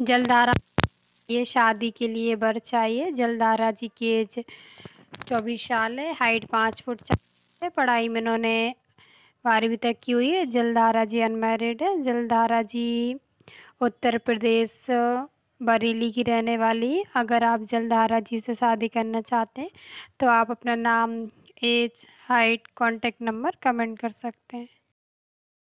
जलधारा ये शादी के लिए बर चाहिए जलधारा जी की एज चौबीस साल है हाइट पाँच फुट चार है पढ़ाई में उन्होंने बारहवीं तक की हुई है जलधारा जी अनमेरिड है जलधारा जी उत्तर प्रदेश बरेली की रहने वाली अगर आप जलधारा जी से शादी करना चाहते हैं तो आप अपना नाम age height contact number comment कर सकते हैं